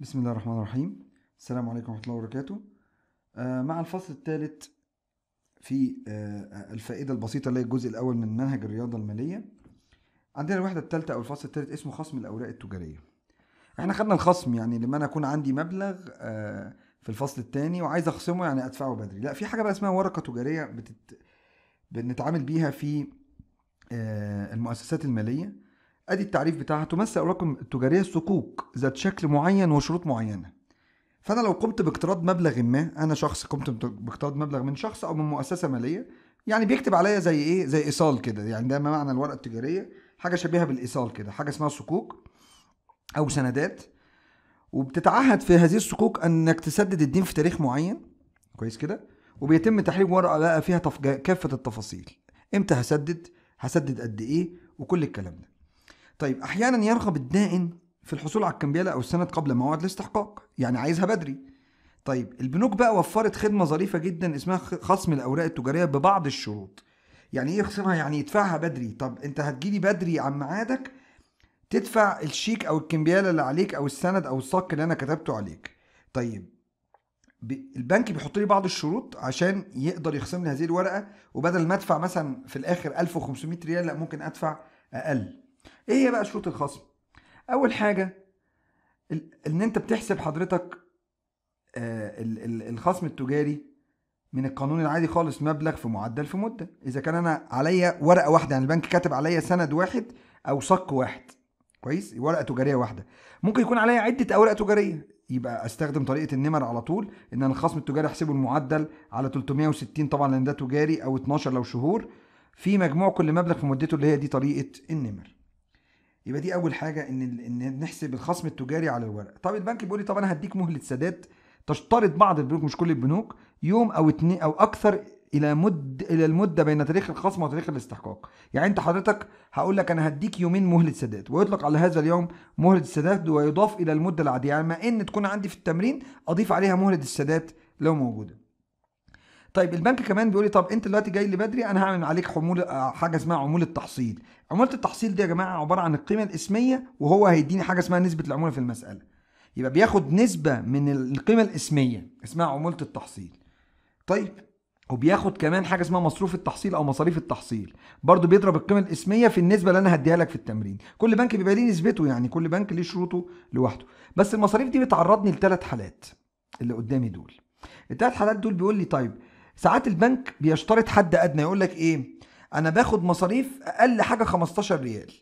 بسم الله الرحمن الرحيم السلام عليكم ورحمة الله وبركاته آه، مع الفصل الثالث في آه، الفائدة البسيطة اللي هي الجزء الأول من منهج الرياضة المالية عندنا الوحدة الثالثة أو الفصل الثالث اسمه خصم الأوراق التجارية احنا خدنا الخصم يعني لما أنا أكون عندي مبلغ آه، في الفصل الثاني وعايز أخصمه يعني أدفعه بدري لا في حاجة بقى اسمها ورقة تجارية بتت... بنتعامل بيها في المؤسسات المالية ادي التعريف بتاعها تمثل الرقم التجاريه صكوك ذات شكل معين وشروط معينه فانا لو قمت باقتراض مبلغ ما انا شخص قمت باقتراض مبلغ من شخص او من مؤسسه ماليه يعني بيكتب عليا زي ايه زي ايصال كده يعني ده ما معنى الورقه التجاريه حاجه شبيهه بالايصال كده حاجه اسمها صكوك او سندات وبتتعهد في هذه الصكوك انك تسدد الدين في تاريخ معين كويس كده وبيتم تحريك ورقه بقى فيها كافه التفاصيل امتى هسدد هسدد قد ايه وكل الكلام ده طيب احيانا يرغب الدائن في الحصول على الكمبياله او السند قبل موعد الاستحقاق يعني عايزها بدري طيب البنوك بقى وفرت خدمه ظريفه جدا اسمها خصم الاوراق التجاريه ببعض الشروط يعني ايه يخصمها يعني يدفعها بدري طب انت هتجيلي بدري عن ميعادك تدفع الشيك او الكمبياله اللي عليك او السند او الصك اللي انا كتبته عليك طيب البنك بيحط لي بعض الشروط عشان يقدر يخصم لي هذه الورقه وبدل ما ادفع مثلا في الاخر 1500 ريال لا ممكن ادفع اقل ايه هي بقى شروط الخصم اول حاجه ان انت بتحسب حضرتك آه، الخصم التجاري من القانون العادي خالص مبلغ في معدل في مده اذا كان انا عليا ورقه واحده يعني البنك كاتب عليا سند واحد او صك واحد كويس ورقه تجاريه واحده ممكن يكون عليا عده اوراق تجاريه يبقى استخدم طريقه النمر على طول ان انا الخصم التجاري احسبه المعدل على 360 طبعا لان ده تجاري او 12 لو شهور في مجموع كل مبلغ في مدته اللي هي دي طريقه النمر يبقى دي اول حاجه ان ان نحسب الخصم التجاري على الورق طب البنك بيقول لي طب انا هديك مهله سداد تشترط بعض البنوك مش كل البنوك يوم او اتنين او اكثر الى مد الى المده بين تاريخ الخصم وتاريخ الاستحقاق يعني انت حضرتك هقول لك انا هديك يومين مهله سداد ويطلق على هذا اليوم مهله السداد ويضاف الى المده العاديه يعني ما ان تكون عندي في التمرين اضيف عليها مهله السداد لو موجوده طيب البنك كمان بيقول لي طب انت دلوقتي جاي لي بدري انا هعمل عليك حموله آه، حاجه اسمها عموله تحصيل عموله التحصيل دي يا جماعه عباره عن القيمه الاسميه وهو هيديني حاجه اسمها نسبه العموله في المساله يبقى بياخد نسبه من القيمه الاسميه اسمها عموله التحصيل طيب وبياخد كمان حاجه اسمها مصروف التحصيل او مصاريف التحصيل برضو بيضرب القيمه الاسميه في النسبه اللي انا هديها لك في التمرين كل بنك بيبقى ليه نسبته يعني كل بنك ليه شروطه لوحده بس المصاريف دي بتعرضني لثلاث حالات اللي قدامي دول الثلاث حالات دول بيقول لي طيب ساعات البنك بيشترط حد ادنى يقول لك ايه انا باخد مصاريف اقل حاجه 15 ريال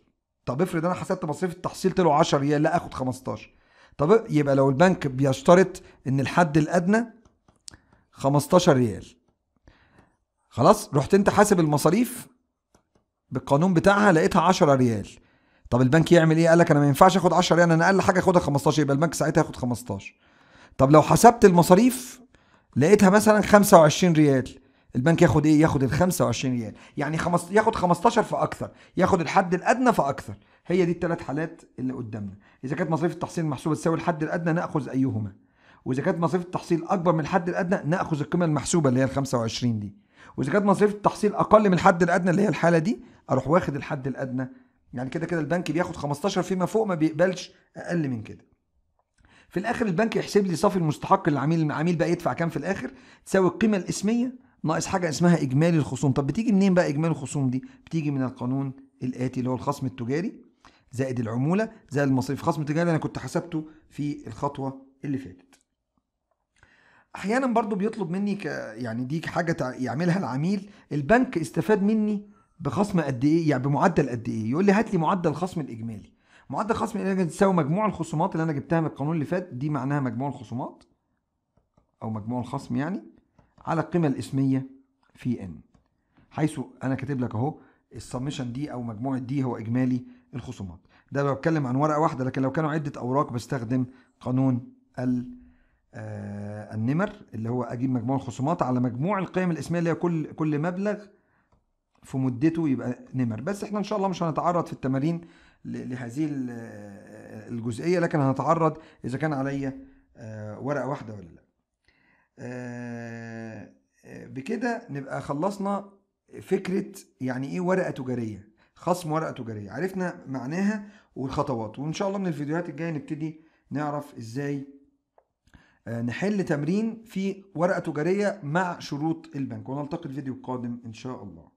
طب افرض انا حسبت مصاريف التحصيل طلعوا 10 ريال لا اخد 15 طب يبقى لو البنك بيشترط ان الحد الادنى 15 ريال خلاص رحت انت حاسب المصاريف بالقانون بتاعها لقيتها 10 ريال طب البنك يعمل ايه قال لك انا ما ينفعش اخد 10 ريال انا اقل حاجه اخدها 15 يبقى البنك ساعتها ياخد 15 طب لو حسبت المصاريف لقيتها مثلا 25 ريال البنك ياخد ايه ياخد ال 25 ريال يعني خمس... ياخد 15 فاكثر ياخد الحد الادنى فاكثر هي دي الثلاث حالات اللي قدامنا اذا كانت مصاريف التحصيل المحسوبه تساوي الحد الادنى ناخذ ايهما واذا كانت مصاريف التحصيل اكبر من الحد الادنى ناخذ القيمه المحسوبه اللي هي ال 25 دي واذا كانت مصاريف التحصيل اقل من الحد الادنى اللي هي الحاله دي اروح واخد الحد الادنى يعني كده كده البنك بياخد 15 فيما فوق ما بيقبلش اقل من كده في الاخر البنك يحسب لي صافي المستحق للعميل العميل بقى يدفع كام في الاخر تساوي القيمه الاسميه ناقص حاجه اسمها اجمالي الخصوم طب بتيجي منين بقى اجمالي الخصوم دي بتيجي من القانون الاتي اللي هو الخصم التجاري زائد العموله زائد المصاريف خصم التجاري انا كنت حسبته في الخطوه اللي فاتت احيانا برضو بيطلب مني ك يعني دي حاجه يعملها العميل البنك استفاد مني بخصم قد ايه يعني بمعدل قد ايه يقول لي هات لي معدل الخصم الاجمالي معدل خصم الانتاج تساوي مجموع الخصومات اللي انا جبتها من القانون اللي فات دي معناها مجموع الخصومات او مجموع الخصم يعني على القيمه الاسميه في ان حيث انا كاتب لك اهو السبمشن دي او مجموعه دي هو اجمالي الخصومات ده لو بتكلم عن ورقه واحده لكن لو كانوا عده اوراق بستخدم قانون ال آه النمر اللي هو اجيب مجموع الخصومات على مجموع القيم الاسميه اللي هي كل كل مبلغ في مدته يبقى نمر بس احنا ان شاء الله مش هنتعرض في التمارين لهذه الجزئيه لكن هنتعرض اذا كان عليا آه، ورقه واحده ولا لا آه، بكده نبقى خلصنا فكره يعني ايه ورقه تجاريه خصم ورقه تجاريه عرفنا معناها والخطوات وان شاء الله من الفيديوهات الجايه نبتدي نعرف ازاي آه، نحل تمرين في ورقه تجاريه مع شروط البنك ونلتقي الفيديو القادم ان شاء الله